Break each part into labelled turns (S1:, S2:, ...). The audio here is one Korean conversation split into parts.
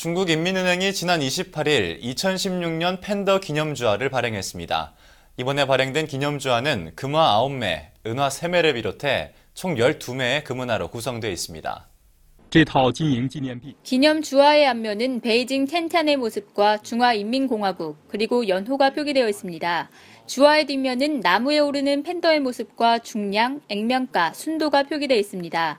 S1: 중국인민은행이 지난 28일 2016년 팬더 기념주화를 발행했습니다. 이번에 발행된 기념주화는 금화 9매, 은화 3매를 비롯해 총 12매의 금은화로 구성되어 있습니다.
S2: 기념 주화의 앞면은 베이징 텐탄의 모습과 중화인민공화국 그리고 연호가 표기되어 있습니다. 주화의 뒷면은 나무에 오르는 팬더의 모습과 중량, 액면가, 순도가 표기되어 있습니다.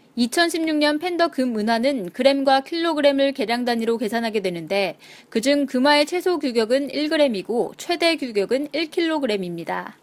S2: 2016년 팬더 금 은화는 그램과 킬로그램을 계량 단위로 계산하게 되는데 그중 금화의 최소 규격은 1그램이고 최대 규격은 1킬로그램입니다.